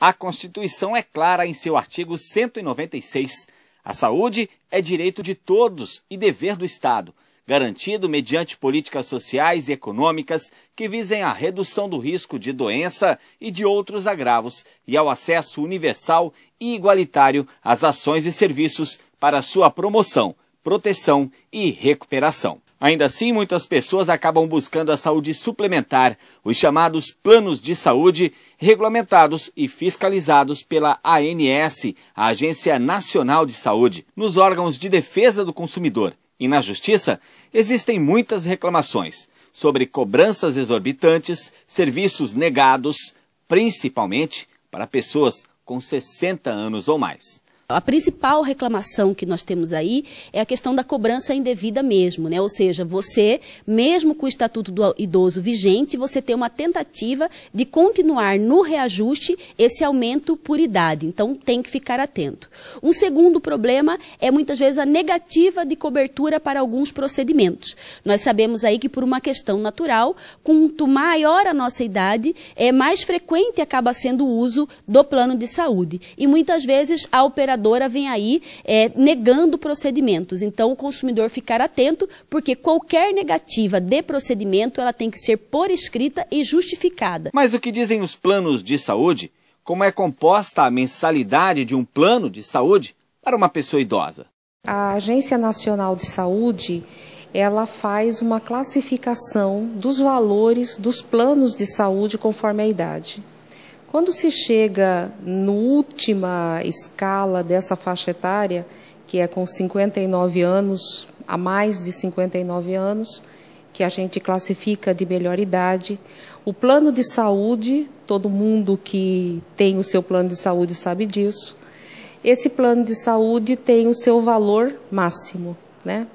A Constituição é clara em seu artigo 196. A saúde é direito de todos e dever do Estado, garantido mediante políticas sociais e econômicas que visem à redução do risco de doença e de outros agravos e ao acesso universal e igualitário às ações e serviços para sua promoção, proteção e recuperação. Ainda assim, muitas pessoas acabam buscando a saúde suplementar, os chamados planos de saúde, regulamentados e fiscalizados pela ANS, a Agência Nacional de Saúde, nos órgãos de defesa do consumidor. E na Justiça, existem muitas reclamações sobre cobranças exorbitantes, serviços negados, principalmente para pessoas com 60 anos ou mais. A principal reclamação que nós temos aí é a questão da cobrança indevida mesmo, né? Ou seja, você, mesmo com o Estatuto do Idoso vigente, você tem uma tentativa de continuar no reajuste esse aumento por idade. Então, tem que ficar atento. Um segundo problema é muitas vezes a negativa de cobertura para alguns procedimentos. Nós sabemos aí que por uma questão natural, quanto maior a nossa idade, é mais frequente acaba sendo o uso do plano de saúde. E muitas vezes a operadora vem aí é, negando procedimentos. Então, o consumidor ficar atento, porque qualquer negativa de procedimento ela tem que ser por escrita e justificada. Mas o que dizem os planos de saúde? Como é composta a mensalidade de um plano de saúde para uma pessoa idosa? A Agência Nacional de Saúde ela faz uma classificação dos valores dos planos de saúde conforme a idade. Quando se chega na última escala dessa faixa etária, que é com 59 anos, a mais de 59 anos, que a gente classifica de melhor idade, o plano de saúde, todo mundo que tem o seu plano de saúde sabe disso, esse plano de saúde tem o seu valor máximo, né?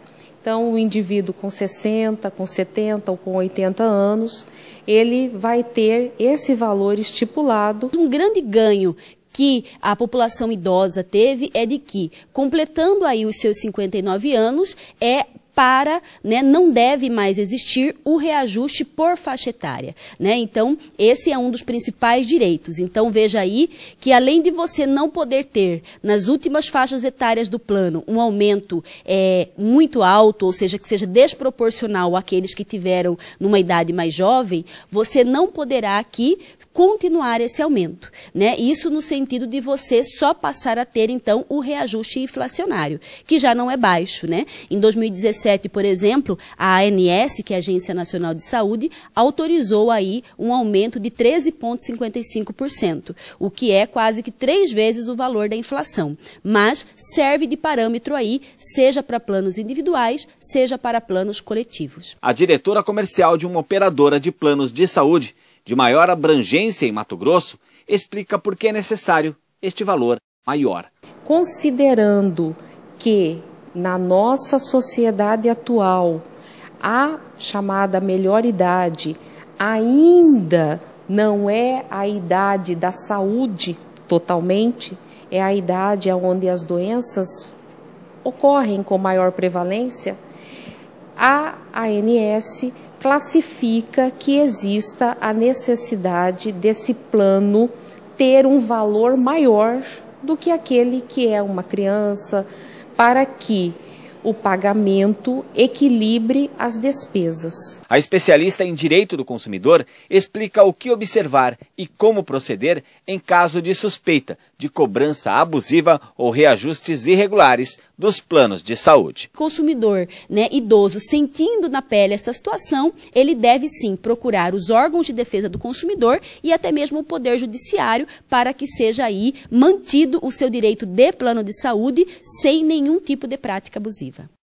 Então, o indivíduo com 60, com 70 ou com 80 anos, ele vai ter esse valor estipulado. Um grande ganho que a população idosa teve é de que, completando aí os seus 59 anos, é para, né, não deve mais existir o reajuste por faixa etária, né? Então, esse é um dos principais direitos. Então, veja aí que além de você não poder ter nas últimas faixas etárias do plano um aumento é, muito alto, ou seja, que seja desproporcional àqueles que tiveram numa idade mais jovem, você não poderá aqui continuar esse aumento né? Isso no sentido de você só passar a ter então o reajuste inflacionário, que já não é baixo, né? Em 2017, por exemplo, a ANS, que é a Agência Nacional de Saúde, autorizou aí um aumento de 13,55%, o que é quase que três vezes o valor da inflação, mas serve de parâmetro aí, seja para planos individuais, seja para planos coletivos. A diretora comercial de uma operadora de planos de saúde de maior abrangência em Mato Grosso explica por que é necessário este valor maior. Considerando que na nossa sociedade atual a chamada melhor idade ainda não é a idade da saúde totalmente, é a idade onde as doenças ocorrem com maior prevalência, a ANS classifica que exista a necessidade desse plano ter um valor maior do que aquele que é uma criança, para que o pagamento equilibre as despesas. A especialista em direito do consumidor explica o que observar e como proceder em caso de suspeita de cobrança abusiva ou reajustes irregulares dos planos de saúde. Consumidor, né, idoso, sentindo na pele essa situação, ele deve sim procurar os órgãos de defesa do consumidor e até mesmo o poder judiciário para que seja aí mantido o seu direito de plano de saúde sem nenhum tipo de prática abusiva. защита.